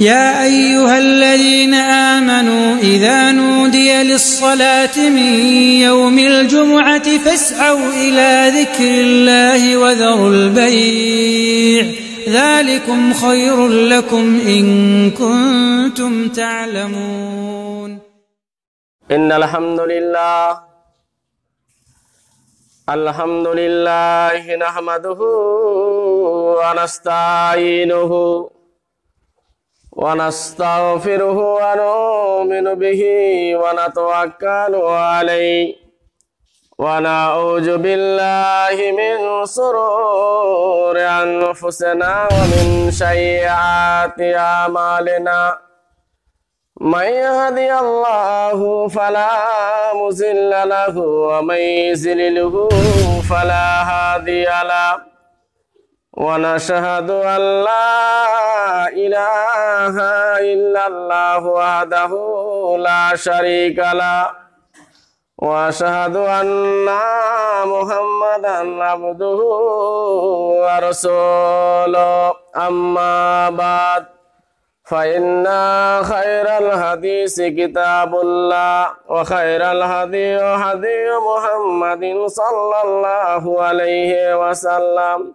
يا أيها الذين آمنوا إذا نودي للصلاة من يوم الجمعة فاسعوا إلى ذكر الله وذروا البيع ذلكم خير لكم إن كنتم تعلمون إن الحمد لله الحمد لله نحمده ونستعينه ونستغفره ونؤمن به ونتوكل عليه ونعوذ بالله من سرور أنفسنا ومن سيئات أعمالنا من يهدي الله فلا مزل له ومن يزلله فلا هادي له ونشهد أن لا إله إلا الله وحده لا شريك له وأشهد أن محمدا عبده ورسوله أما بعد فإن خير الحديث كتاب الله وخير الهدي هدي محمد صلى الله عليه وسلم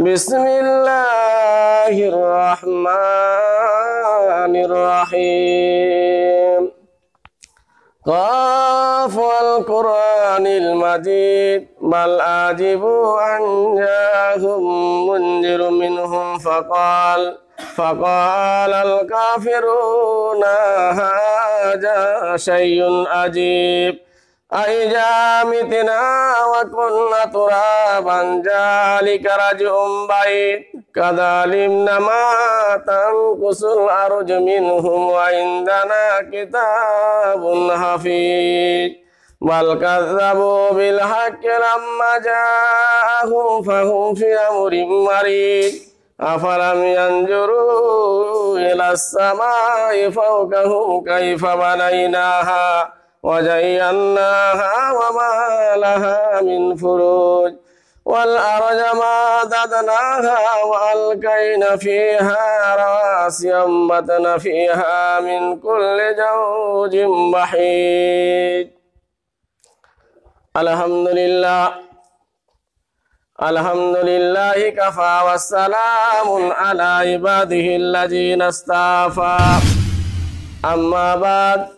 بسم الله الرحمن الرحيم قاف القرآن المجيد بل أجبوا أن جاءهم منذر منهم فقال فقال الكافرون هذا شيء عجيب أإذا متنا وكنا ترابا ذلك رجع بعيد كظالمنا ما تنقص الأرض منهم وعندنا كتاب حفيظ بل كذبوا بالحق لما جاءهم فهم في أمر مريض أفلم ينظروا إلى السماء فوقهم كيف بنيناها وزيناها وما لها من فروج والأرض ددناها وألقينا فيها رواسي أنبتنا فيها من كل زوج بحيج الحمد لله الحمد لله كفى والسلام على عباده الذين اصطفى أما بعد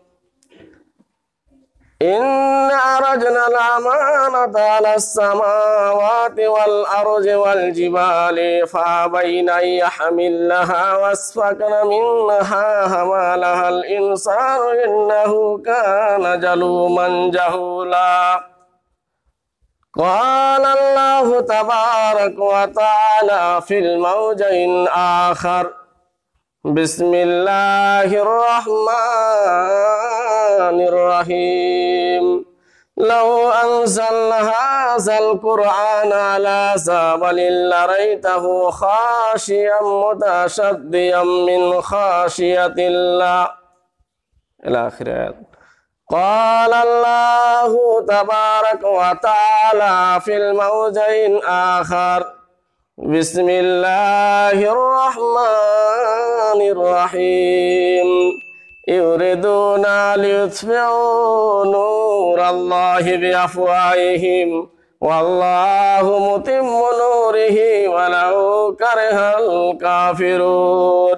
إن أرجنا الأمانة على السماوات والأرض والجبال فأبين أن يحملها وأسفكن منها حملها الإنسان إنه كان جلوما جهولا قال الله تبارك وتعالى في الموجين آخر بسم الله الرحمن الرحمن الرحيم لو أنزلنا هذا القرآن على زبل لريته خاشيا متشديا من خاشية الله إلى آخر آية. قال الله تبارك وتعالى في الموجين آخر بسم الله الرحمن الرحيم يريدون ليطفئوا نور الله بأفواههم والله متم نوره ولو كره الكافرون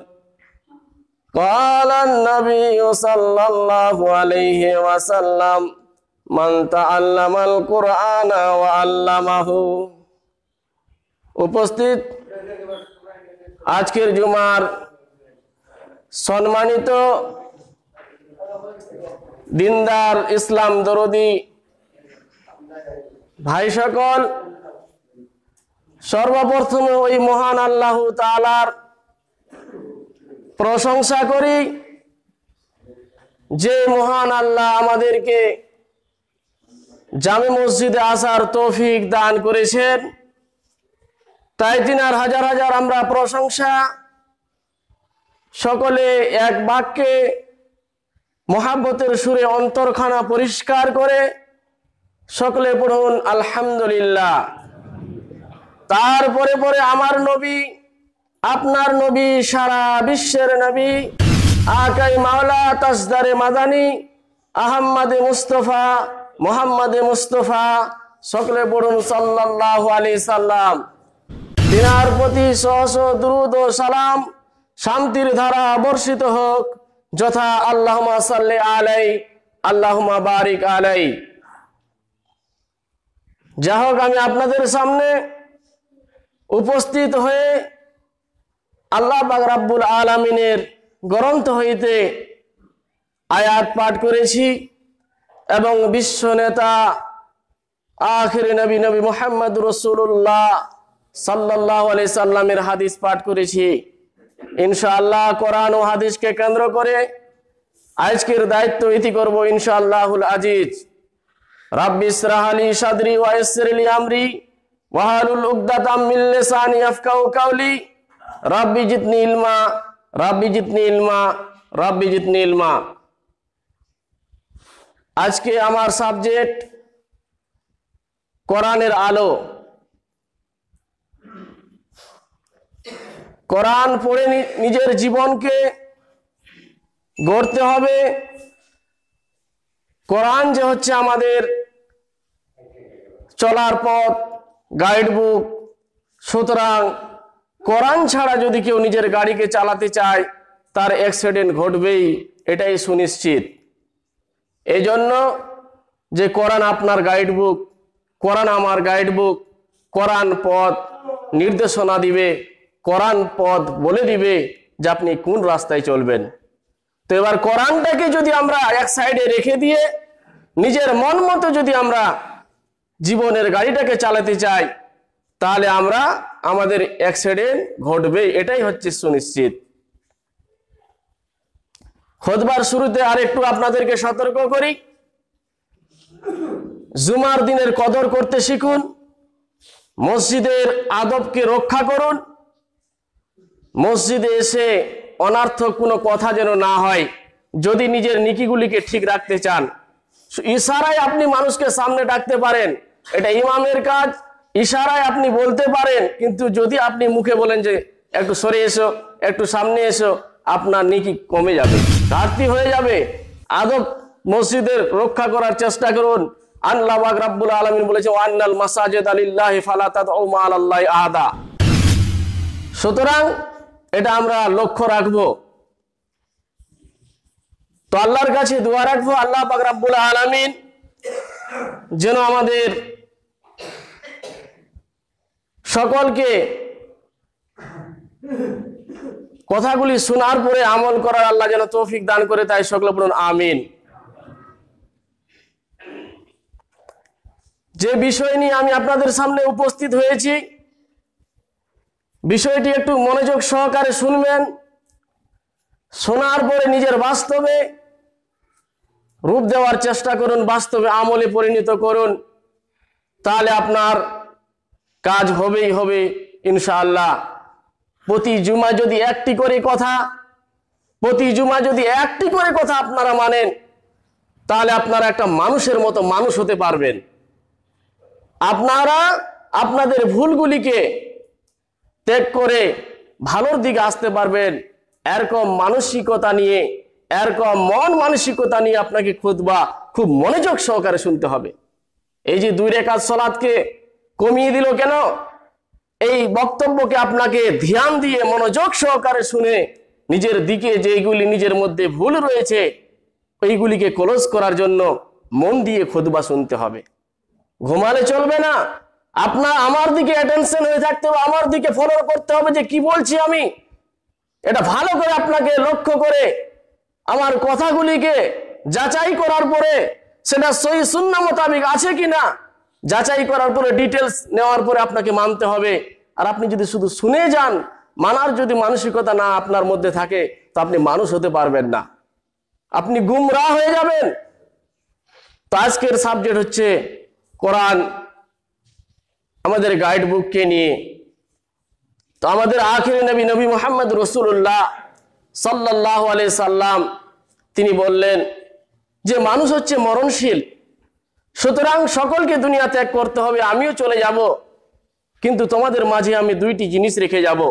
قال النبي صلى الله عليه وسلم من تعلم القرآن وعلمه উপস্থিত আজকের জুমার সম্মানিত দিনদার ইসলাম দরদি ভাই সকল সর্বপ্রথমে ওই মহান আল্লাহ তালার প্রশংসা করি যে মহান আল্লাহ আমাদেরকে জামে মসজিদে আসার তৌফিক দান করেছেন তাই তিনার হাজার হাজার আমরা প্রশংসা সকলে এক বাক্যে মোহাব্বতের সুরে অন্তরখানা পরিষ্কার করে সকলে পড়ুন আলহামদুলিল্লাহ তারপরে পরে আমার নবী আপনার নবী সারা বিশ্বের নবী আকাই মাওলা তাসদারে মাদানি আহম্মদে মুস্তফা মোহাম্মদে মুস্তফা সকলে পড়ুন সাল্লাহ আলী সাল্লাম দিনার প্রতি সহস দ্রুদ সালাম শান্তির ধারা বর্ষিত হোক যথা আল্লাহমা আলাই আল্লাহ বারিক আলাই যা হোক আমি আপনাদের সামনে উপস্থিত হয়ে আল্লাহ বাগরাবুল আলমিনের গ্রন্থ হইতে আয়াত পাঠ করেছি এবং বিশ্ব নেতা আখির নবী নবী মোহাম্মদ রসুল্লাহ সাল্লাহ আলি সাল্লামের হাদিস পাঠ করেছি ইনশাআল্লাহ কোরআন ও হাদিসকে কেন্দ্র করে আজকের দায়িত্ব ইতি করবো ইনশাআল্লাহুল আজিজ রাব্বিস রাহালি সাদরি ওয়াইসরিলি আমরি ওয়াহালুল উকদাতাম মিন লিসানি ইয়াফকাউ কাউলি রাব্বি জিদনি ইলমা রাব্বি জিদনি ইলমা রাব্বি জিদনি ইলমা আজকে আমার সাবজেক্ট কোরআনের আলো কোরআন পড়ে নিজের জীবনকে গড়তে হবে কোরআন যে হচ্ছে আমাদের চলার পথ গাইড বুক সুতরাং কোরআন ছাড়া যদি কেউ নিজের গাড়িকে চালাতে চায় তার অ্যাক্সিডেন্ট ঘটবেই এটাই সুনিশ্চিত এজন্য যে কোরআন আপনার গাইড বুক কোরআন আমার গাইড বুক কোরআন পথ নির্দেশনা দিবে কোরআন পথ বলে দিবে যে আপনি কোন রাস্তায় চলবেন তো এবার কোরআনটাকে যদি আমরা এক সাইডে রেখে দিয়ে নিজের মন মতো যদি আমরা জীবনের গাড়িটাকে চালাতে চাই তাহলে আমরা আমাদের অ্যাক্সিডেন্ট ঘটবে এটাই হচ্ছে সুনিশ্চিত খোদবার শুরুতে আর একটু আপনাদেরকে সতর্ক করি জুমার দিনের কদর করতে শিখুন মসজিদের আদবকে রক্ষা করুন মসজিদে এসে অনার্থক কোনো কথা যেন না হয় যদি নিজের নিকিগুলিকে ঠিক রাখতে চান ইশারায় আপনি মানুষকে সামনে ডাকতে পারেন এটা ইমামের কাজ ইশারায় আপনি বলতে পারেন কিন্তু যদি আপনি মুখে বলেন যে একটু সরে এসো একটু সামনে এসো আপনার নিকি কমে যাবে ঘাটতি হয়ে যাবে আদব মসজিদের রক্ষা করার চেষ্টা করুন আল্লাহ রাব্বুল আলমিন বলেছে আন্নাল মাসাজেদ আলিল্লাহ ফালাতাত আল্লাহ সুতরাং এটা আমরা লক্ষ্য রাখবো তো আল্লাহর কাছে দোয়া রাখবো আল্লাহ বাকরাবুল আলমিন যেন আমাদের সকলকে কথাগুলি শোনার পরে আমল করার আল্লাহ যেন তৌফিক দান করে তাই সকল বলুন আমিন যে বিষয় নিয়ে আমি আপনাদের সামনে উপস্থিত হয়েছি বিষয়টি একটু মনোযোগ সহকারে শুনবেন শোনার পরে নিজের বাস্তবে রূপ দেওয়ার চেষ্টা করুন বাস্তবে আমলে পরিণত করুন তাহলে আপনার কাজ হবেই হবে ইনশাআল্লাহ প্রতি জুমা যদি একটি করে কথা প্রতি জুমা যদি একটি করে কথা আপনারা মানেন তাহলে আপনারা একটা মানুষের মতো মানুষ হতে পারবেন আপনারা আপনাদের ভুলগুলিকে ত্যাগ করে ভালোর দিকে আসতে পারবেন এরকম মানসিকতা নিয়ে এরকম মন মানসিকতা নিয়ে আপনাকে বা খুব মনোযোগ সহকারে শুনতে হবে এই যে দুই রেখা সলাদকে কমিয়ে দিল কেন এই বক্তব্যকে আপনাকে ধ্যান দিয়ে মনোযোগ সহকারে শুনে নিজের দিকে যেগুলি নিজের মধ্যে ভুল রয়েছে ওইগুলিকে ক্লোজ করার জন্য মন দিয়ে খুদবা শুনতে হবে ঘুমালে চলবে না আপনার আমার দিকে অ্যাটেনশন হয়ে থাকতে হবে আমার দিকে ফলো করতে হবে যে কি বলছি আমি এটা ভালো করে আপনাকে লক্ষ্য করে আমার কথাগুলিকে যাচাই করার পরে সেটা সই শূন্য মোতাবেক আছে কি না যাচাই করার পরে ডিটেলস নেওয়ার পরে আপনাকে মানতে হবে আর আপনি যদি শুধু শুনে যান মানার যদি মানসিকতা না আপনার মধ্যে থাকে তো আপনি মানুষ হতে পারবেন না আপনি গুমরা হয়ে যাবেন তো আজকের সাবজেক্ট হচ্ছে কোরআন আমাদের গাইড বুককে নিয়ে তো আমাদের আখির নবী নবী মোহাম্মদ রসুল্লাহ সাল্লাহ আলি সাল্লাম তিনি বললেন যে মানুষ হচ্ছে মরণশীল সুতরাং সকলকে দুনিয়া ত্যাগ করতে হবে আমিও চলে যাব কিন্তু তোমাদের মাঝে আমি দুইটি জিনিস রেখে যাব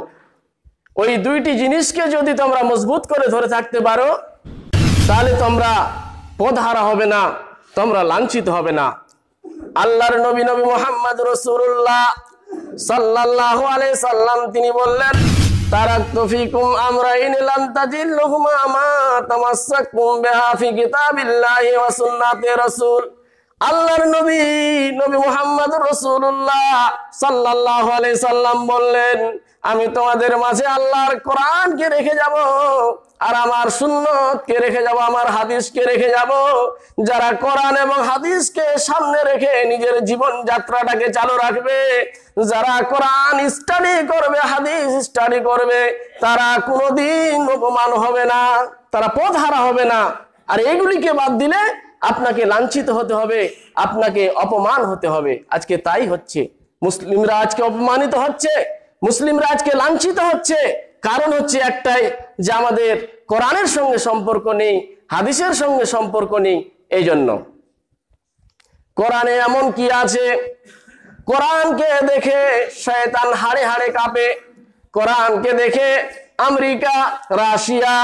ওই দুইটি জিনিসকে যদি তোমরা মজবুত করে ধরে থাকতে পারো তাহলে তোমরা পদহারা হবে না তোমরা লাঞ্ছিত হবে না আল্লাহর নবী নবী মোহাম্মদ রসুল্লাহ সাল্লাহ আলাই সাল্লাম তিনি বললেন তারাক্তফিকুম আমরা ইনলাম তাজিল্লুহুমা মা তামাসসাকুম বিহা ফি কিতাবিল্লাহি ওয়া সুন্নাতি রাসূল আল্লাহর নবী নবী মোহাম্মদ রসুল্লাহ সাল্লাল্লাহু আলাইহি সাল্লাম বললেন আমি তোমাদের মাঝে আল্লাহর কোরআনকে রেখে যাব আর আমার কে রেখে যাব আমার হাদিসকে রেখে যাব যারা কোরআন এবং হাদিসকে সামনে রেখে নিজের জীবন যাত্রাটাকে চালু রাখবে যারা কোরআন স্টাডি করবে হাদিস স্টাডি করবে তারা কোনোদিন অপমান হবে না তারা পথ হারা হবে না আর এগুলিকে বাদ দিলে আপনাকে লাঞ্ছিত হতে হবে আপনাকে অপমান হতে হবে আজকে তাই হচ্ছে মুসলিমরা আজকে অপমানিত হচ্ছে মুসলিমরা আজকে লাঞ্ছিত হচ্ছে কারণ হচ্ছে একটাই যে আমাদের কোরআনের সঙ্গে সম্পর্ক নেই হাদিসের সঙ্গে সম্পর্ক নেই এই জন্য কোরআনে এমন কি আছে কোরআনকে দেখে শয়তান হাড়ে হাড়ে কাঁপে কোরআনকে দেখে আমেরিকা রাশিয়া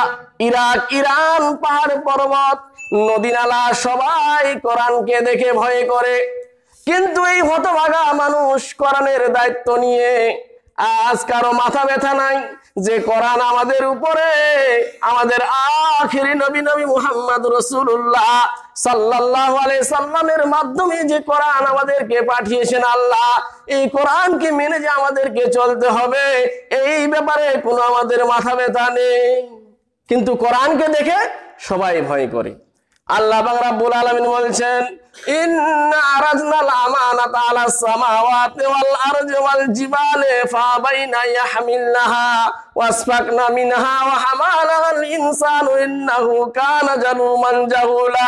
ইরাক ইরান পাহাড় পর্বত নদী নালা সবাই কোরআনকে দেখে ভয়ে করে কিন্তু এই হতভাগা মানুষ কোরআনের দায়িত্ব নিয়ে আজ কারো মাথা ব্যথা নাই যে কোরআন আমাদের উপরে আমাদের আখিরি নবী নবী মুহাম্মদ রসুল্লাহ সাল্লাহ সাল্লামের মাধ্যমে যে কোরআন আমাদেরকে পাঠিয়েছেন আল্লাহ এই কোরআনকে মেনে যে আমাদেরকে চলতে হবে এই ব্যাপারে কোনো আমাদের মাথা ব্যথা নেই কিন্তু কোরআনকে দেখে সবাই ভয় করে আল্লাহ বুল আলমিন বলছেন إن عرضنا الأمانة على السماوات والأرض والجبال فأبين يحملنها واسفقنا منها وحمالها الإنسان إنه كان جنوما جهولا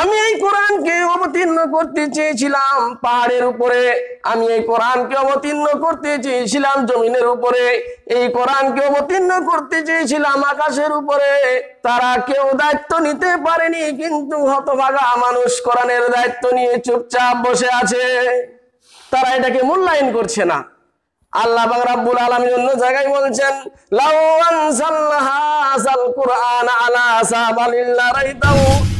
আমি এই কোরআনকে অবতীর্ণ করতে চেয়েছিলাম পাহাড়ের উপরে আমি এই কোরআনকে অবতীর্ণ করতে চেয়েছিলাম জমিনের উপরে এই কোরআনকে অবতীর্ণ করতে চেয়েছিলাম আকাশের উপরে তারা কেউ দায়িত্ব নিতে পারেনি কিন্তু হতভাগা মানুষ কোরআনের দায়িত্ব নিয়ে চুপচাপ বসে আছে তারা এটাকে মূল্যায়ন করছে না আল্লাহ রাব্বুল আলামিন অন্য জায়গায় বলছেন লাউ আনসাল্লাহা আলা সাবালিল্লা রাইতাহু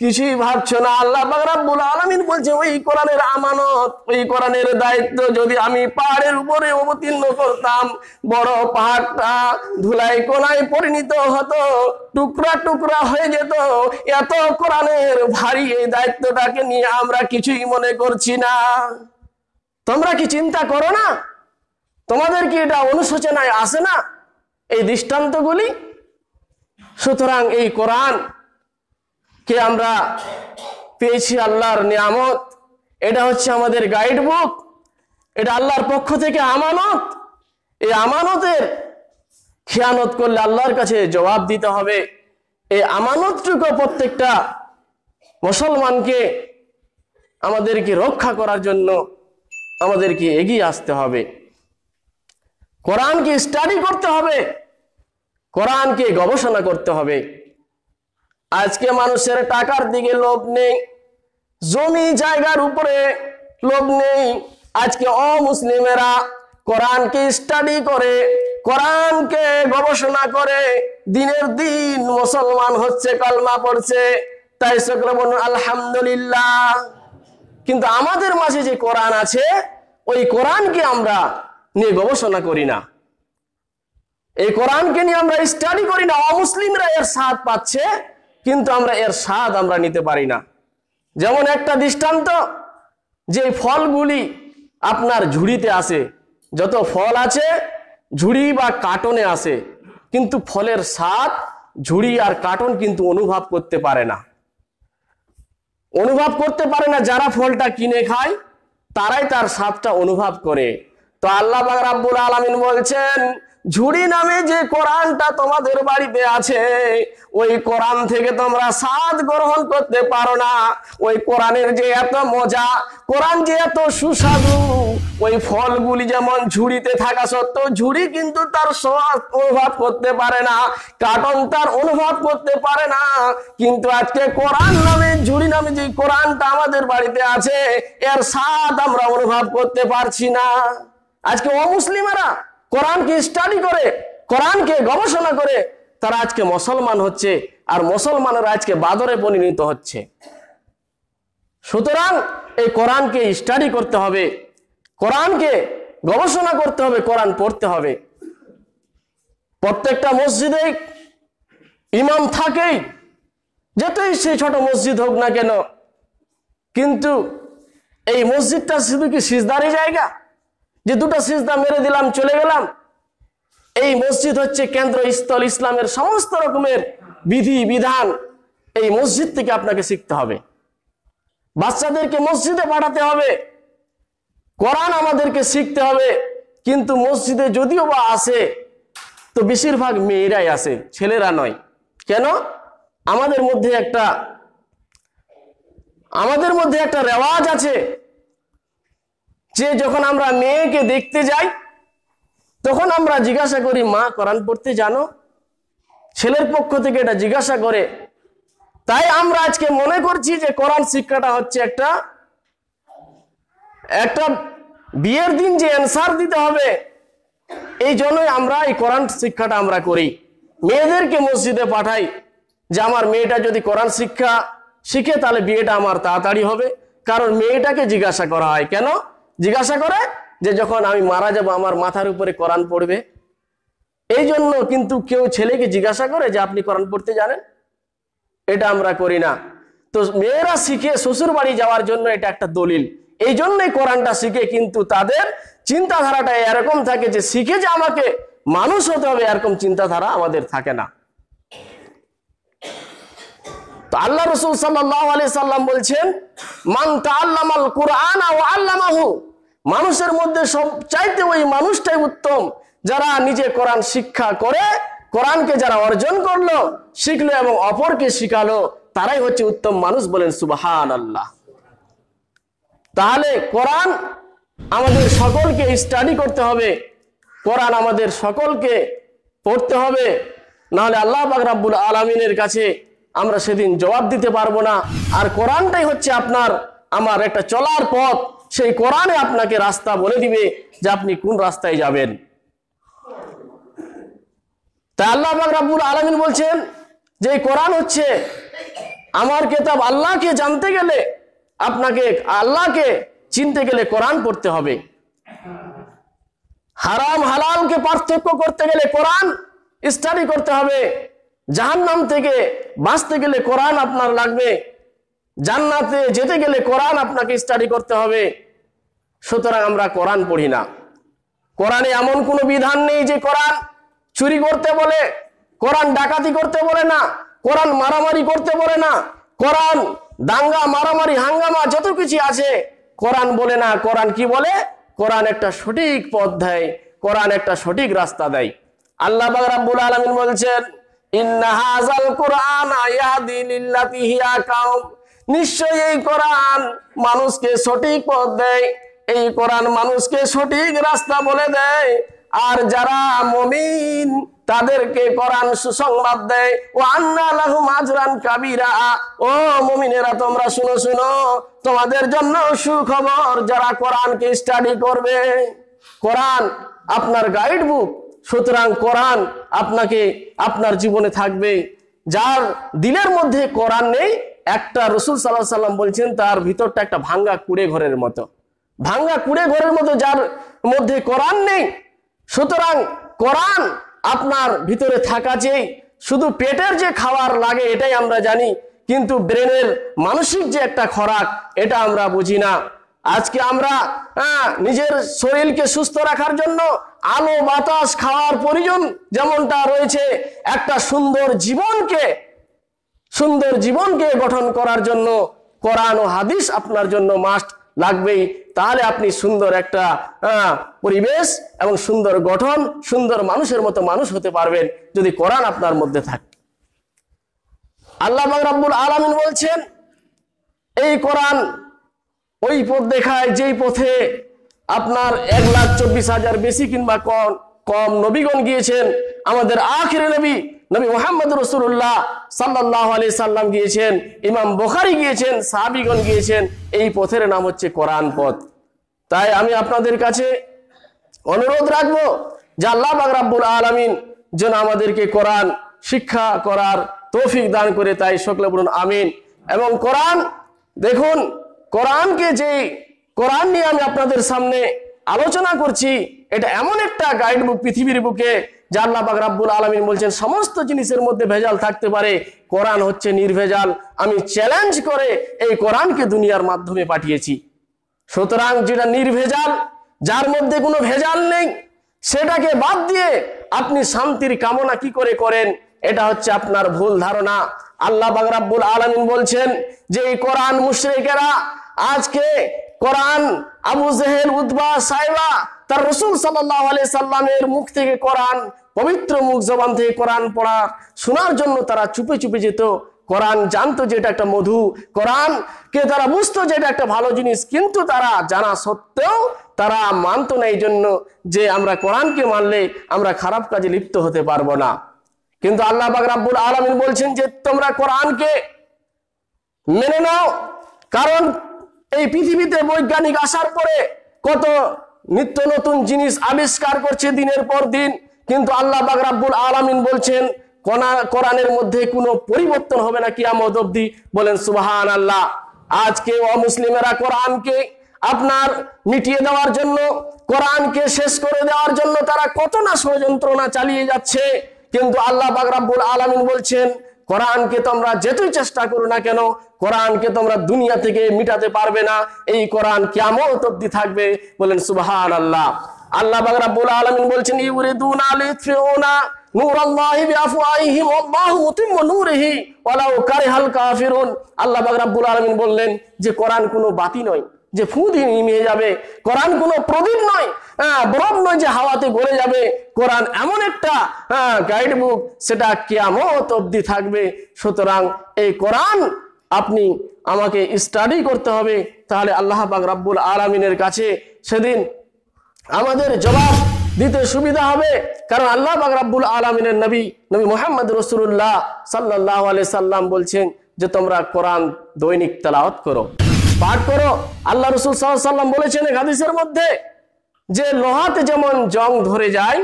কিছুই ভাবছো না আল্লাহ রাব্বুল আলামিন বলছে ওই কোরআনের আমানত ওই কোরআনের দায়িত্ব যদি আমি পাহাড়ের উপরে অবতীর্ণ করতাম বড় পাহাড়টা ধুলাই কোনায় পরিণত হতো টুকরা টুকরা হয়ে যেত এত কোরআনের ভারী এই দায়িত্বটাকে নিয়ে আমরা কিছুই মনে করছি না তোমরা কি চিন্তা করো না তোমাদের কি এটা অনুশোচনায় আসে না এই দৃষ্টান্তগুলি সুতরাং এই কোরআন কে আমরা পেয়েছি আল্লাহর নিয়ামত এটা হচ্ছে আমাদের গাইড বুক এটা আল্লাহর পক্ষ থেকে আমানত এই আমানতের খেয়ানত করলে আল্লাহর কাছে জবাব দিতে হবে এই আমানতটুকু প্রত্যেকটা মুসলমানকে আমাদেরকে রক্ষা করার জন্য আমাদেরকে এগিয়ে আসতে হবে কোরআনকে স্টাডি করতে হবে কোরআনকে গবেষণা করতে হবে আজকে মানুষের টাকার দিকে লোভ নেই জমি জায়গার উপরে লোভ নেই আজকে অমুসলিমেরা কোরআনকে স্টাডি করে কোরআনকে গবেষণা করে দিনের দিন মুসলমান হচ্ছে কলমা পড়ছে তাই সকলে বলুন আলহামদুলিল্লাহ কিন্তু আমাদের মাঝে যে কোরআন আছে ওই কোরআনকে আমরা নিয়ে গবেষণা করি না এই কোরআনকে নিয়ে আমরা স্টাডি করি না অমুসলিমরা এর সাথ পাচ্ছে কিন্তু আমরা এর স্বাদ আমরা নিতে পারি না যেমন একটা দৃষ্টান্ত যে ফলগুলি আপনার ঝুড়িতে আসে যত ফল আছে ঝুড়ি বা কার্টনে আসে কিন্তু ফলের স্বাদ ঝুড়ি আর কার্টন কিন্তু অনুভব করতে পারে না অনুভব করতে পারে না যারা ফলটা কিনে খায় তারাই তার স্বাদটা অনুভব করে তো আল্লাহ রাব্বুল আলামিন বলছেন ঝুড়ি নামে যে কোরআনটা তোমাদের বাড়িতে আছে ওই কোরআন থেকে তোমরা স্বাদ গ্রহণ করতে পারো না ওই কোরআনের যে এত মজা কোরআন যে এত সুস্বাদু ওই ফলগুলি যেমন ঝুড়িতে থাকা সত্ত্বেও ঝুড়ি কিন্তু তার স্বাদ অনুভব করতে পারে না কাটন তার অনুভব করতে পারে না কিন্তু আজকে কোরআন নামে ঝুড়ি নামে যে কোরআনটা আমাদের বাড়িতে আছে এর স্বাদ আমরা অনুভব করতে পারছি না আজকে অমুসলিমেরা কোরআনকে স্টাডি করে কোরআনকে গবেষণা করে তারা আজকে মুসলমান হচ্ছে আর মুসলমানের আজকে বাদরে পরিণত হচ্ছে সুতরাং এই কোরআনকে স্টাডি করতে হবে কোরআনকে গবেষণা করতে হবে কোরআন পড়তে হবে প্রত্যেকটা মসজিদে ইমাম থাকেই যেতেই সেই ছোট মসজিদ হোক না কেন কিন্তু এই মসজিদটা শুধু কি সিজদারি জায়গা যে দুটো সিজদা মেরে দিলাম চলে গেলাম এই মসজিদ হচ্ছে কেন্দ্রস্থল ইসলামের সমস্ত রকমের বিধি বিধান এই মসজিদ থেকে আপনাকে শিখতে হবে বাচ্চাদেরকে মসজিদে পাঠাতে হবে কোরআন আমাদেরকে শিখতে হবে কিন্তু মসজিদে যদিও বা আসে তো বেশিরভাগ মেয়েরাই আসে ছেলেরা নয় কেন আমাদের মধ্যে একটা আমাদের মধ্যে একটা রেওয়াজ আছে যে যখন আমরা মেয়েকে দেখতে যাই তখন আমরা জিজ্ঞাসা করি মা কোরআন পড়তে জানো ছেলের পক্ষ থেকে এটা জিজ্ঞাসা করে তাই আমরা আজকে মনে করছি যে কোরআন শিক্ষাটা হচ্ছে একটা একটা বিয়ের দিন যে অ্যান্সার দিতে হবে এই জন্যই আমরা এই কোরআন শিক্ষাটা আমরা করি মেয়েদেরকে মসজিদে পাঠাই যে আমার মেয়েটা যদি কোরআন শিক্ষা শিখে তাহলে বিয়েটা আমার তাড়াতাড়ি হবে কারণ মেয়েটাকে জিজ্ঞাসা করা হয় কেন জিজ্ঞাসা করে যে যখন আমি মারা যাব আমার মাথার উপরে কোরআন পড়বে এই জন্য কিন্তু কেউ ছেলেকে জিজ্ঞাসা করে যে আপনি কোরআন পড়তে জানেন এটা আমরা করি না তো মেয়েরা শিখে শ্বশুর বাড়ি যাওয়ার জন্য এটা একটা দলিল এই জন্যই কোরআনটা শিখে কিন্তু তাদের চিন্তাধারাটা এরকম থাকে যে শিখে যে আমাকে মানুষ হতে হবে এরকম চিন্তাধারা আমাদের থাকে না তো আল্লাহ রসুল সাল্লাহ সাল্লাম বলছেন মান তা আল্লামাল কোরআন আল্লাহ মানুষের মধ্যে সব চাইতে ওই মানুষটাই উত্তম যারা নিজে কোরআন শিক্ষা করে কোরআনকে যারা অর্জন করলো শিখলো এবং অপরকে শিখালো তারাই হচ্ছে উত্তম মানুষ বলেন সুবাহান আল্লাহ তাহলে কোরআন আমাদের সকলকে স্টাডি করতে হবে কোরআন আমাদের সকলকে পড়তে হবে নাহলে আল্লাহ বাকরাবুল আলমিনের কাছে আমরা সেদিন জবাব দিতে পারবো না আর কোরআনটাই হচ্ছে আপনার আমার একটা চলার পথ সেই কোরআনে আপনাকে রাস্তা বলে দিবে যে আপনি কোন রাস্তায় যাবেন তাই আল্লাহ রাবুল আলমিন বলছেন যে কোরআন হচ্ছে আমার কেতাব আল্লাহকে জানতে গেলে আপনাকে আল্লাহকে চিনতে গেলে কোরআন পড়তে হবে হারাম হালালকে পার্থক্য করতে গেলে কোরআন স্টাডি করতে হবে জাহান্নাম থেকে বাঁচতে গেলে কোরআন আপনার লাগবে জান্নাতে যেতে গেলে কোরআন আপনাকে স্টাডি করতে হবে সুতরাং আমরা কোরআন পড়ি না কোরআনে এমন কোনো বিধান নেই যে কোরআন চুরি করতে বলে কোরআন ডাকাতি করতে বলে না কোরআন মারামারি করতে বলে না কোরআন দাঙ্গা মারামারি হাঙ্গামা যত কিছু আছে কোরআন বলে না কোরআন কি বলে কোরআন একটা সঠিক পথ দেয় কোরআন একটা সঠিক রাস্তা দেয় আল্লাহ রাব্বুল আলামিন বলছেন নিশ্চয়ই এই কোরআন মানুষকে সঠিক পথ দেয় এই কোরআন মানুষকে সঠিক রাস্তা বলে দেয় আর যারা মমিন তাদেরকে কোরআন সুসংবাদ দেয় ও আন্না লাহুম কাবিরা ও মমিনেরা তোমরা শুনো শুনো তোমাদের জন্য সুখবর যারা কোরআনকে স্টাডি করবে কোরআন আপনার গাইড বুক সুতরাং কোরআন আপনাকে আপনার জীবনে থাকবে যার দিলের মধ্যে কোরআন নেই একটা রসুল সাল্লাহ সাল্লাম বলছেন তার ভিতরটা একটা ভাঙ্গা কুড়ে ঘরের মতো ভাঙ্গা কুড়ে ঘরের মতো যার মধ্যে কোরআন নেই সুতরাং কোরআন আপনার ভিতরে থাকা চেয়ে শুধু পেটের যে খাবার লাগে এটাই আমরা জানি কিন্তু ব্রেনের মানসিক যে একটা খোরাক এটা আমরা বুঝি না আজকে আমরা নিজের শরীরকে সুস্থ রাখার জন্য আলো বাতাস খাওয়ার প্রয়োজন যেমনটা রয়েছে একটা সুন্দর জীবনকে সুন্দর জীবনকে গঠন করার জন্য কোরআন ও হাদিস আপনার জন্য মাস্ট লাগবেই তাহলে আপনি সুন্দর একটা পরিবেশ এবং সুন্দর গঠন সুন্দর মানুষের মতো মানুষ হতে পারবেন যদি কোরআন আপনার মধ্যে থাকে আল্লাহ রাব্বুল আলমিন বলছেন এই কোরআন ওই পথ দেখায় যেই পথে আপনার এক লাখ চব্বিশ হাজার বেশি কিংবা কম কম নবীগণ গিয়েছেন আমাদের আখের নবী নবী মোহাম্মদ রসুল্লাহ সাল্লাহ আলি সাল্লাম গিয়েছেন ইমাম বোখারি গিয়েছেন সাহাবিগণ গিয়েছেন এই পথের নাম হচ্ছে কোরআন পথ তাই আমি আপনাদের কাছে অনুরোধ রাখবো যে আল্লাহ বাকরাবুল আলমিন যেন আমাদেরকে কোরআন শিক্ষা করার তৌফিক দান করে তাই সকলে বলুন আমিন এবং কোরআন দেখুন কোরআনকে যে কোরআন নিয়ে আমি আপনাদের সামনে আলোচনা করছি এটা এমন একটা গাইড বুক পৃথিবীর বুকে জাল্লা আল্লাহাক রাব্বুল আলমিন বলছেন সমস্ত জিনিসের মধ্যে ভেজাল থাকতে পারে কোরআন হচ্ছে নির্ভেজাল আমি চ্যালেঞ্জ করে এই কোরআনকে দুনিয়ার মাধ্যমে পাঠিয়েছি সুতরাং যেটা নির্ভেজাল যার মধ্যে কোনো ভেজাল নেই সেটাকে বাদ দিয়ে আপনি শান্তির কামনা কি করে করেন এটা হচ্ছে আপনার ভুল ধারণা আল্লাহ বাগরাবুল আলমিন বলছেন যে এই কোরআন মুশ্রিকেরা আজকে কোরআন আবু জেহেল উদ্বা সাইবা তার রসুল সাল্লাহ সাল্লামের মুখ থেকে কোরআন পবিত্র মুখ জবান থেকে কোরআন পড়া শোনার জন্য তারা চুপে চুপে যেত কোরআন জানতো যে এটা একটা মধু কে তারা বুঝতো যে এটা একটা ভালো জিনিস কিন্তু তারা জানা সত্ত্বেও তারা মানত না এই জন্য যে আমরা কোরআনকে মানলে আমরা খারাপ কাজে লিপ্ত হতে পারবো না কিন্তু আল্লাহ বাকরাবুল আলমিন বলছেন যে তোমরা কোরআনকে মেনে নাও কারণ এই পৃথিবীতে বৈজ্ঞানিক আসার পরে কত নিত্য নতুন জিনিস আবিষ্কার করছে দিনের পর দিন কিন্তু আল্লাহ বাগরাবুল আলামিন বলছেন কোরআনের মধ্যে কোনো পরিবর্তন হবে না কিয়ামত অবধি বলেন সুবাহান আল্লাহ আজকে অমুসলিমেরা কোরআনকে আপনার মিটিয়ে দেওয়ার জন্য কোরআনকে শেষ করে দেওয়ার জন্য তারা কত না ষড়যন্ত্রণা চালিয়ে যাচ্ছে কিন্তু আল্লাহ বাগরাবুল আলামিন বলছেন কোরআনকে তোমরা যেতুই চেষ্টা করো না কেন কোরআনকে তোমরা দুনিয়া থেকে মিটাতে পারবে না এই কোরআন কেমন তব্দি থাকবে বলেন সুবাহান আল্লাহ আল্লাহ বাগরা বোল আলমিন বলছেন ইউরে আলী ফিউনা নূর আল্লাহ বাগরাবুল আলমিন আলামিন বললেন যে কোরআন কোনো বাতি নয় যে ফু দিয়ে নিমিয়ে যাবে কোরআন কোনো প্রদীপ নয় হ্যাঁ, বরফ নয় যে হাওয়াতে গড়ে যাবে কোরআন এমন একটা গাইড হ্যাঁ, বুক সেটা কেয়ামত অবধি থাকবে সুতরাং এই কোরআন আপনি আমাকে স্টাডি করতে হবে তাহলে আল্লাহ পাক রাব্বুল আলমিনের কাছে সেদিন আমাদের জবাব দিতে সুবিধা হবে কারণ আল্লাহ পাক রাব্বুল আলমিনের নবী নবী মোহাম্মদ রসুল্লাহ সাল্লাহ আলি সাল্লাম বলছেন যে তোমরা কোরআন দৈনিক তেলাওয়াত করো পাঠ করো আল্লাহ রসুল সাল্লাম বলেছেন হাদিসের মধ্যে যে লোহাতে যেমন জং ধরে যায়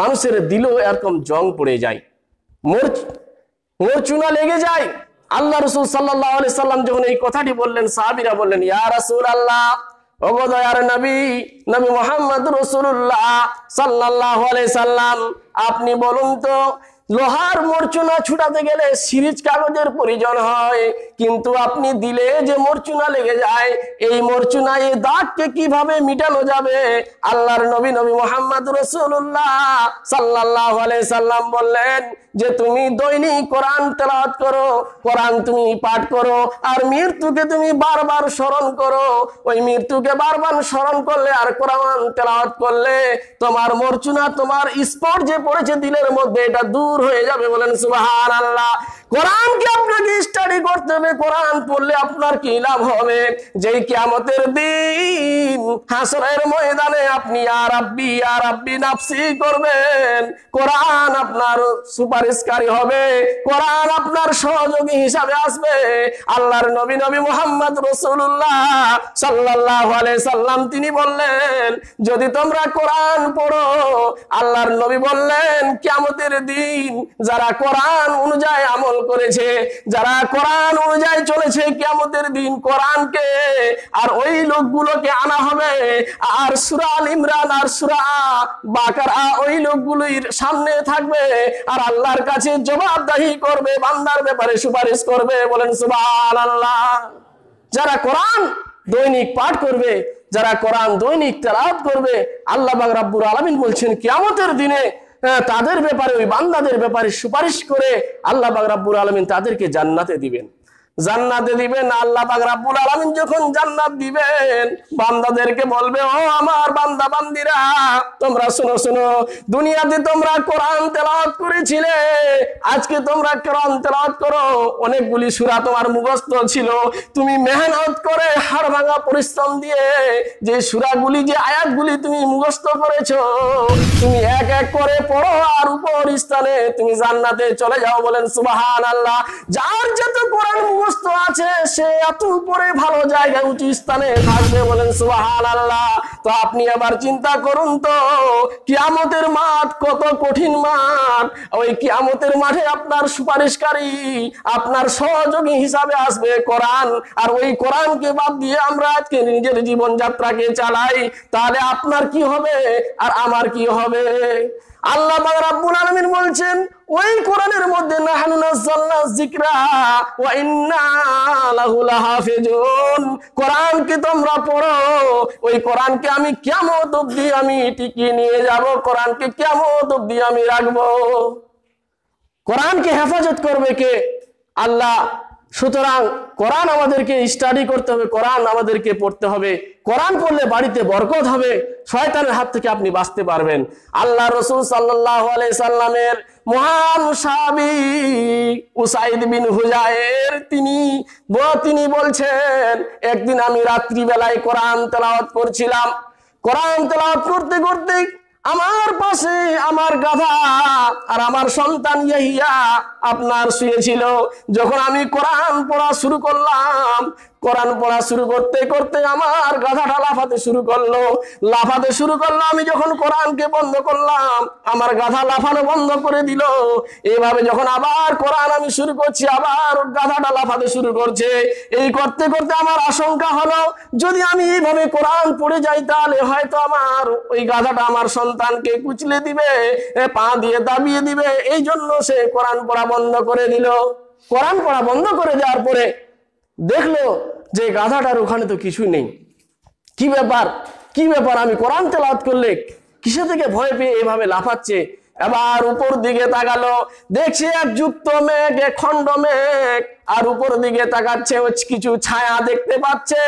মানুষের দিলেও এরকম জং পড়ে যায় মোর চুনা লেগে যায় আল্লাহ রসুল সাল্লাহ আলি সাল্লাম যখন এই কথাটি বললেন সাহাবিরা বললেন ইয়ার রসুল আল্লাহ নবী নবী মোহাম্মদ রসুল্লাহ আলাই সাল্লাম আপনি বলুন তো লোহার মরচুনা ছুটাতে গেলে সিরিজ কাগজের প্রয়োজন হয় কিন্তু আপনি দিলে যে মরচুনা লেগে যায় এই মরচুনা এই দাগকে কিভাবে মিটানো যাবে আল্লাহর নবী নবী মোহাম্মদ রসুল্লাহ সাল্লাহ সাল্লাম বললেন যে তুমি দৈনিক কোরআন তেলাত করো কোরআন তুমি পাঠ করো আর মৃত্যুকে তুমি বারবার স্মরণ করো ওই মৃত্যুকে বারবার স্মরণ করলে আর কোরআন তেলাওয়াত করলে তোমার মরচুনা তোমার স্পট যে পড়েছে দিলের মধ্যে এটা দূর হয়ে যাবে বলেন সুবাহ আল্লাহ কোরআনকে আপনাকে স্টাডি করতে হবে কোরআন পড়লে আপনার কি লাভ হবে যে কিয়ামতের দিন হাসরের ময়দানে আপনি আর আব্বি আর আব্বি নাফসি করবেন কোরআন আপনার সুপারিশকারী হবে কোরআন আপনার সহযোগী হিসাবে আসবে আল্লাহর নবী নবী মোহাম্মদ রসুল্লাহ সাল্লাহ সাল্লাম তিনি বললেন যদি তোমরা কোরআন পড়ো আল্লাহর নবী বললেন কিয়ামতের দিন যারা কোরআন অনুযায়ী আমল আমল করেছে যারা কোরআন অনুযায়ী চলেছে কেমতের দিন কোরআনকে আর ওই লোকগুলোকে আনা হবে আর সুরাল ইমরান আর সুরা বাকার ওই লোকগুলির সামনে থাকবে আর আল্লাহর কাছে জবাবদাহি করবে বান্দার ব্যাপারে সুপারিশ করবে বলেন সুবাল আল্লাহ যারা কোরআন দৈনিক পাঠ করবে যারা কোরআন দৈনিক তেলাওয়াত করবে আল্লাহ রাব্বুল আলমিন বলছেন কেমতের দিনে হ্যাঁ, তাদের ব্যাপারে ওই বান্দাদের ব্যাপারে সুপারিশ করে আল্লাহ বাগরাবুর আলমিন তাদেরকে জান্নাতে দিবেন জান্নাতে দিবেন আল্লাহ পাক রাব্বুল আলামিন যখন জান্নাত দিবেন বান্দাদেরকে বলবে ও আমার বান্দা বান্দিরা তোমরা শুনো শুনো দুনিয়াতে তোমরা কোরআন তেলাওয়াত করেছিলে আজকে তোমরা কোরআন তেলাওয়াত করো অনেকগুলি সূরা তোমার মুখস্থ ছিল তুমি মেহনত করে হার ভাঙা পরিশ্রম দিয়ে যে সূরাগুলি যে আয়াতগুলি তুমি মুখস্থ করেছো তুমি এক এক করে পড়ো আর উপর স্থানে তুমি জান্নাতে চলে যাও বলেন সুবহানাল্লাহ যার যত কোরআন মুখস্থ সুস্থ আছে সে এত উপরে ভালো জায়গায় উঁচু স্থানে থাকবে বলেন সুবাহান আল্লাহ তো আপনি আবার চিন্তা করুন তো কিয়ামতের মাঠ কত কঠিন মাঠ ওই কিয়ামতের মাঠে আপনার সুপারিশকারী আপনার সহযোগী হিসাবে আসবে কোরআন আর ওই কোরআনকে বাদ দিয়ে আমরা আজকে নিজের জীবনযাত্রাকে চালাই তাহলে আপনার কি হবে আর আমার কি হবে আল্লাহ রাব্বুল আলামিন বলছেন ওই কোরআনের মধ্যে নাহানু নাযালনা যিকরা ওয়া লাহু লাহাফিজুন কোরআনকে তোমরা পড়ো ওই কোরআনকে আমি কেমন অব্দি আমি টিকিয়ে নিয়ে যাব কোরআনকে কিয়ামত অব্দি আমি রাখবো কোরআনকে হেফাজত করবে কে আল্লাহ সুতরাং কোরআন আমাদেরকে স্টাডি করতে হবে কোরআন আমাদেরকে পড়তে হবে কোরআন পড়লে বাড়িতে বরকত হবে শয়তানের হাত থেকে আপনি বাঁচতে পারবেন আল্লাহ রসুল সাল্লামের মহান বিন হুজায়ের তিনি তিনি বলছেন একদিন আমি রাত্রিবেলায় কোরআন তেলাওয়াত করছিলাম কোরআন তেলাওয়াত করতে করতে আমার পাশে আমার গাধা আর আমার সন্তান ইয়াহিয়া আপনার শুয়েছিল যখন আমি কোরআন পড়া শুরু করলাম কোরআন পড়া শুরু করতে করতে আমার গাধাটা লাফাতে শুরু করলো লাফাতে শুরু করলো আমি যখন কোরআনকে বন্ধ করলাম আমার গাধা লাফানো বন্ধ করে দিল এভাবে যখন আবার কোরআন আমি শুরু করছি আবার গাধাটা লাফাতে শুরু করছে এই করতে করতে আমার আশঙ্কা হলো যদি আমি এইভাবে কোরআন পড়ে যাই তাহলে হয়তো আমার ওই গাধাটা আমার সন্তানকে কুচলে দিবে পা দিয়ে দাবিয়ে দিবে এই জন্য সে কোরআন পড়া বন্ধ করে দিল কোরআন পড়া বন্ধ করে দেওয়ার পরে দেখলো যে গাধাটার ওখানে তো কিছুই নেই কি ব্যাপার কি ব্যাপার আমি কোরআন তেলাত করলে কিসে থেকে ভয় পেয়ে এভাবে লাফাচ্ছে এবার উপর দিকে তাকালো দেখছে এক যুক্ত মেঘ খণ্ড মেঘ আর উপর দিকে তাকাচ্ছে কিছু ছায়া দেখতে পাচ্ছে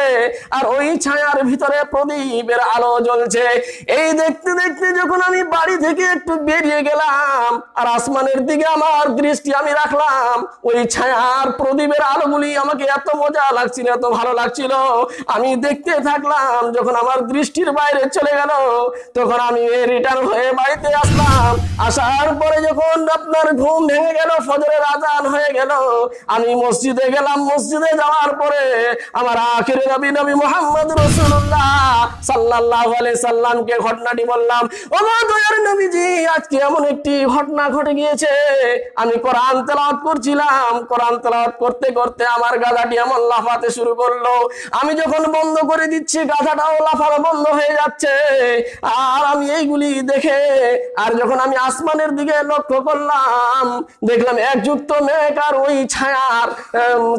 আর ওই ছায়ার ভিতরে প্রদীপের আলো জ্বলছে এই দেখতে দেখতে যখন আমি বাড়ি থেকে একটু বেরিয়ে গেলাম আর আসমানের দিকে আমার দৃষ্টি আমি রাখলাম ওই ছায়ার প্রদীপের আলোগুলি আমাকে এত মজা লাগছিল এত ভালো লাগছিল আমি দেখতে থাকলাম যখন আমার দৃষ্টির বাইরে চলে গেল তখন আমি রিটার্ন হয়ে বাড়িতে আসলাম আসার পরে যখন আপনার ঘুম ভেঙে গেল ফজরের আজান হয়ে গেল আমি মসজিদে গেলাম মসজিদে যাওয়ার পরে আমার আখির নবী নবী মোহাম্মদ রসুল্লাহ সাল্লাহ সাল্লামকে ঘটনাটি বললাম ও নবীজি আজকে এমন একটি ঘটনা ঘটে গিয়েছে আমি কোরআন তেলাওয়াত করছিলাম কোরআন তেলাওয়াত করতে করতে আমার গাধাটি এমন লাফাতে শুরু করলো আমি যখন বন্ধ করে দিচ্ছি গাধাটাও লাফানো বন্ধ হয়ে যাচ্ছে আর আমি এইগুলি দেখে আর যখন আমি আসমানের দিকে লক্ষ্য করলাম দেখলাম একযুক্ত মেঘ আর ওই ছায়ার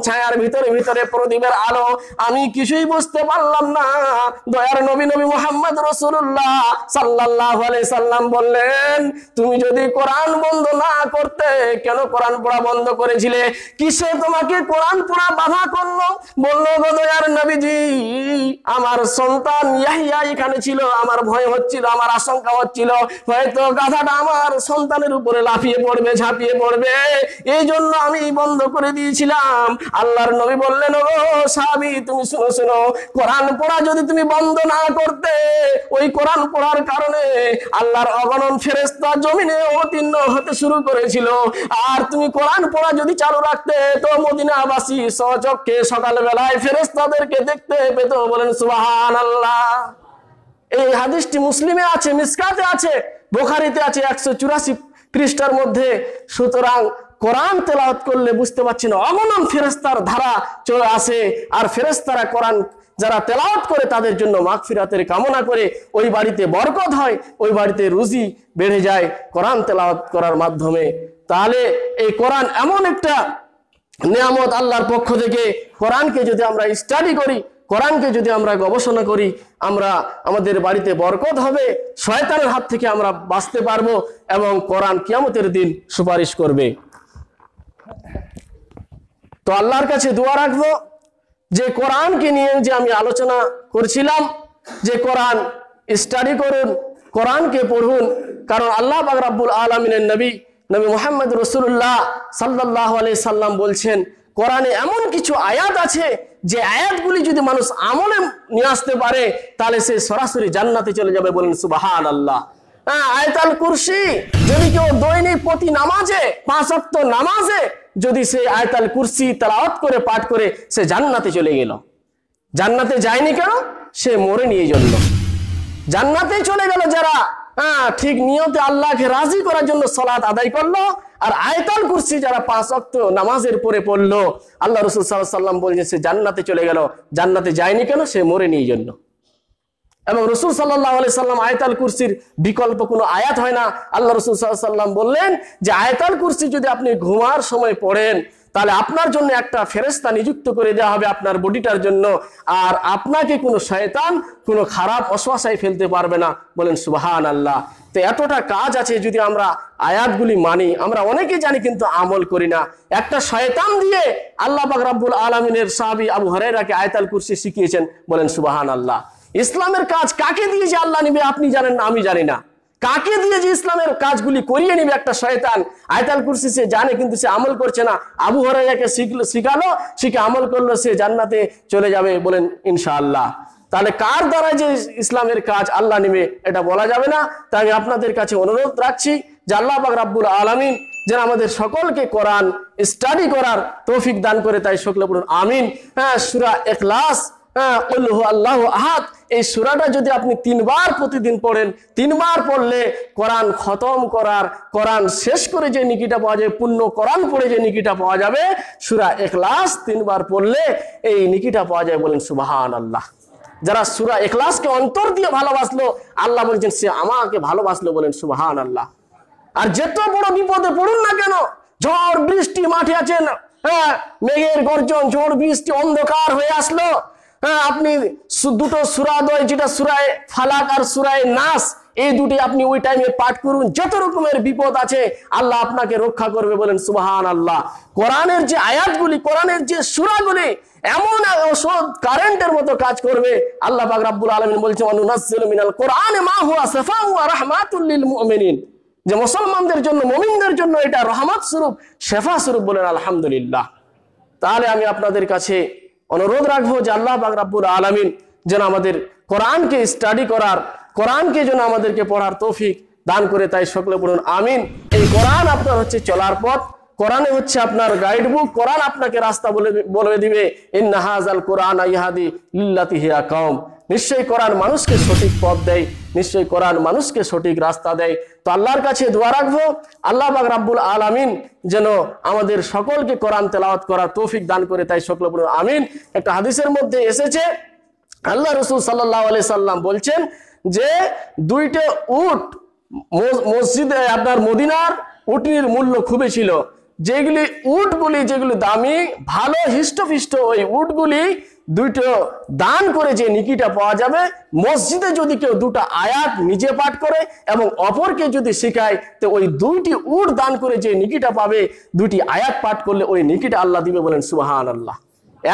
ছায়ার ভিতরে ভিতরে প্রদীপের আলো আমি কিছুই বুঝতে পারলাম না দয়ার নবী নবী মোহাম্মদ রসুল্লাহ সাল্লাহ সাল্লাম বললেন তুমি যদি কোরআন বন্ধ না করতে কেন কোরআন পড়া বন্ধ করেছিলে কিসে তোমাকে কোরআন পড়া বাধা করলো বললো দয়ার নবীজি আমার সন্তান ইয়াহিয়া এখানে ছিল আমার ভয় হচ্ছিল আমার আশঙ্কা হচ্ছিল হয়তো গাধাটা আমার সন্তানের উপরে লাফিয়ে পড়বে ঝাঁপিয়ে পড়বে এই জন্য আমি বন্ধ করে দিয়েছিলাম দিলাম আল্লাহর নবী বললেন ও সাহাবি তুমি শুনো শুনো কোরআন পড়া যদি তুমি বন্ধ না করতে ওই কোরআন পড়ার কারণে আল্লাহর অগণন ফেরেস্তা জমিনে অবতীর্ণ হতে শুরু করেছিল আর তুমি কোরআন পড়া যদি চালু রাখতে তো মদিনাবাসী সচককে সকালবেলায় ফেরেস্তাদেরকে দেখতে পেত বলেন সুবাহান আল্লাহ এই হাদিসটি মুসলিমে আছে মিসকাতে আছে বোখারিতে আছে একশো চুরাশি পৃষ্ঠার মধ্যে সুতরাং কোরআন তেলাওয়াত করলে বুঝতে পারছি না অগণন ফেরেস্তার ধারা চলে আসে আর ফেরস্তারা কোরআন যারা তেলাওয়াত করে তাদের জন্য মাগফিরাতের কামনা করে ওই বাড়িতে বরকত হয় ওই বাড়িতে রুজি বেড়ে যায় কোরআন তেলাওয়াত করার মাধ্যমে তাহলে এই কোরআন এমন একটা নিয়ামত আল্লাহর পক্ষ থেকে কোরআনকে যদি আমরা স্টাডি করি কোরআনকে যদি আমরা গবেষণা করি আমরা আমাদের বাড়িতে বরকত হবে শয়তানের হাত থেকে আমরা বাঁচতে পারবো এবং কোরআন কিয়ামতের দিন সুপারিশ করবে তো আল্লাহর কাছে দোয়া রাখবো যে কোরআনকে নিয়ে যে আমি আলোচনা করছিলাম যে কোরআন স্টাডি করুন কোরআনকে পড়ুন কারণ আল্লাহ বাকরাবুল আলমিনের নবী নবী মোহাম্মদ রসুল্লাহ সাল্লাহ আলি সাল্লাম বলছেন কোরআনে এমন কিছু আয়াত আছে যে আয়াতগুলি যদি মানুষ আমলে নিয়ে আসতে পারে তাহলে সে সরাসরি জান্নাতে চলে যাবে বলেন সুবাহান আল্লাহ হ্যাঁ আয়তাল কুরসি যদি কেউ দৈনিক প্রতি নামাজে পাঁচ নামাজে যদি সে আয়তাল কুরসি তালাওয়াত করে পাঠ করে সে জান্নাতে চলে গেল জান্নাতে যায়নি কেন সে মরে নিয়ে জ্বলল জান্নাতে চলে গেল যারা হ্যাঁ ঠিক নিয়তে আল্লাহকে রাজি করার জন্য সলাৎ আদায় করলো আর আয়তাল কুরসি যারা পাঁচ অক্ত নামাজের পরে পড়লো আল্লাহ রসুল সাল্লাহ সাল্লাম বলছে সে জান্নাতে চলে গেল জান্নাতে যায়নি কেন সে মরে নিয়ে জন্য এবং রসুল সাল্লাহ আলি সাল্লাম আয়তাল কুরসির বিকল্প কোনো আয়াত হয় না আল্লাহ রসুল সাল্লাম বললেন যে আয়তাল কুরসি যদি আপনি ঘুমার সময় পড়েন তাহলে আপনার জন্য একটা ফেরেস্তা নিযুক্ত করে দেওয়া হবে আপনার বডিটার জন্য আর আপনাকে কোনো শয়তান কোনো খারাপ অশ্বাসায় ফেলতে পারবে না বলেন সুবাহান আল্লাহ তো এতটা কাজ আছে যদি আমরা আয়াতগুলি মানি আমরা অনেকে জানি কিন্তু আমল করি না একটা শয়তান দিয়ে আল্লাহ বাকরাবুল আলমিনের সাহাবি আবু হরাইরাকে আয়তাল কুরসি শিখিয়েছেন বলেন সুবাহান আল্লাহ ইসলামের কাজ কাকে দিয়ে যে আল্লাহ নিবে আপনি জানেন না আমি জানি না কাকে দিয়ে যে ইসলামের কাজগুলি করিয়ে নিবে একটা শয়তান আয়তাল কুরসি সে জানে কিন্তু সে আমল করছে না আবু হরাইয়াকে শিখলো শিখালো শিখে আমল করলো সে জান্নাতে চলে যাবে বলেন ইনশাআল্লাহ তাহলে কার দ্বারা যে ইসলামের কাজ আল্লাহ নিবে এটা বলা যাবে না তাই আমি আপনাদের কাছে অনুরোধ রাখছি যে আল্লাহ পাক রাব্বুল আলমিন যেন আমাদের সকলকে কোরআন স্টাডি করার তৌফিক দান করে তাই সকলে বলুন আমিন হ্যাঁ সুরা এখলাস হ্যাঁ আল্লাহ এই সুরাটা যদি আপনি তিনবার প্রতিদিন পড়েন তিনবার পড়লে কোরআন খতম করার কোরআন শেষ করে যে নিকিটা পাওয়া যায় পূর্ণ কোরআন পড়ে যে নিকিটা পাওয়া যাবে সুরা একলাস তিনবার পড়লে এই নিকিটা পাওয়া যায় বলেন সুবাহান আল্লাহ যারা সুরা একলাসকে অন্তর দিয়ে ভালোবাসলো আল্লাহ বলছেন সে আমাকে ভালোবাসলো বলেন সুবাহান আল্লাহ আর যেত বড় বিপদে পড়ুন না কেন ঝড় বৃষ্টি মাঠে আছেন হ্যাঁ মেঘের গর্জন ঝড় বৃষ্টি অন্ধকার হয়ে আসলো হ্যাঁ আপনি দুটো সুরাদয় যেটা সুরায় ফালাক আর সুরায় নাস এই দুটি আপনি ওই টাইমে পাঠ করুন যত রকমের বিপদ আছে আল্লাহ আপনাকে রক্ষা করবে বলেন সুবাহান আল্লাহ কোরআনের যে আয়াতগুলি কোরআনের যে সুরাগুলি এমন ওষুধ কারেন্টের মতো কাজ করবে আল্লাহ পাক রাব্বুল আলমিন বলছে অনুনাজ্জিলু মিনাল কোরআনে মা হুয়া সাফাউ যে মুসলমানদের জন্য মমিনদের জন্য এটা রহমত স্বরূপ শেফা স্বরূপ বলেন আলহামদুলিল্লাহ তাহলে আমি আপনাদের কাছে অনুরোধ রাখবো যে আল্লাহ পাক আলমিন যেন আমাদের কোরআনকে স্টাডি করার কোরআনকে যেন আমাদেরকে পড়ার তৌফিক দান করে তাই সকলে বলুন আমিন এই কোরআন আপনার হচ্ছে চলার পথ কোরআনে হচ্ছে আপনার গাইড বুক কোরআন আপনাকে রাস্তা বলে বলে দিবে ইহাদি কম নিশ্চয়ই কোরআন মানুষকে সঠিক পথ দেয় নিশ্চয়ই কোরআন মানুষকে সঠিক রাস্তা দেয় তো আল্লাহর কাছে দোয়া রাখবো আল্লাহ বাক রাব্বুল আমিন যেন আমাদের সকলকে কোরআন তেলাওয়াত করার তৌফিক দান করে তাই সকল আমিন একটা হাদিসের মধ্যে এসেছে আল্লাহ রসুল সাল্লাহ আলি সাল্লাম বলছেন যে দুইটা উট মসজিদে আপনার মদিনার উটির মূল্য খুবই ছিল যেগুলি উটগুলি যেগুলি দামি ভালো হিষ্টফিষ্ট ওই উটগুলি দুইটো দান করে যে নিকিটা পাওয়া যাবে মসজিদে যদি কেউ দুটা আয়াত নিজে পাঠ করে এবং অপরকে যদি শেখায় তো ওই দুইটি উট দান করে যে নিকিটা পাবে দুটি আয়াত পাঠ করলে ওই নিকিটা আল্লাহ দিবে বলেন সুবাহান আল্লাহ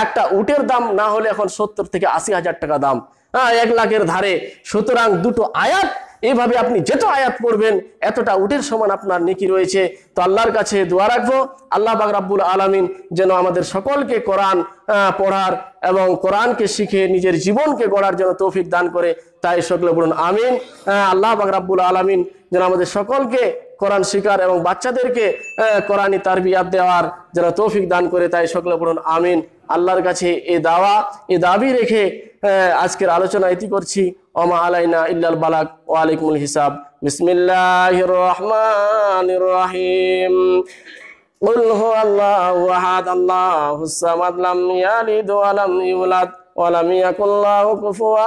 একটা উটের দাম না হলে এখন সত্তর থেকে আশি হাজার টাকা দাম হ্যাঁ এক লাখের ধারে সুতরাং দুটো আয়াত এইভাবে আপনি যত আয়াত পড়বেন এতটা উটের সমান আপনার নেকি রয়েছে তো আল্লাহর কাছে দোয়া রাখবো আল্লাহ বাক রাব্বুল আলমিন যেন আমাদের সকলকে কোরআন পড়ার এবং কোরআনকে শিখে নিজের জীবনকে গড়ার জন্য তৌফিক দান করে তাই সকলে বলুন আমিন আল্লাহ বাক রাব্বুল আলমিন যেন আমাদের সকলকে কোরআন শিকার এবং বাচ্চাদেরকে কোরআনী বিয়াদ দেওয়ার যেন তৌফিক দান করে তাই সকলে বলুন আমিন আল্লাহর কাছে এ দাওয়া এ দাবি রেখে আজকের আলোচনা এটি করছি ওমা আলাইনা ইল্লাল বালাক ওয়ালাইকুমুল হিসাব বিসমিল্লাহির রহমানির রহিম قل هو الله احد الله الصمد لم يلد ولم يولد ولم يكن له كفوا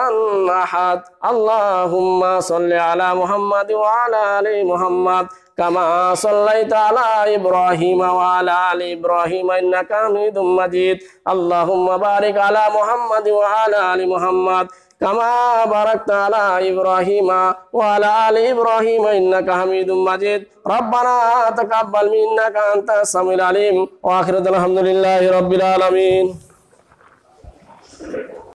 احد اللهم صل على محمد وعلى ال محمد كما صليت على إبراهيم وعلى آل إبراهيم إنك حميد مجيد اللهم بارك على محمد وعلى آل محمد كما باركت على إبراهيم وعلى آل إبراهيم إنك حميد مجيد ربنا تقبل منك أنت السميع العليم وآخرة الحمد لله رب العالمين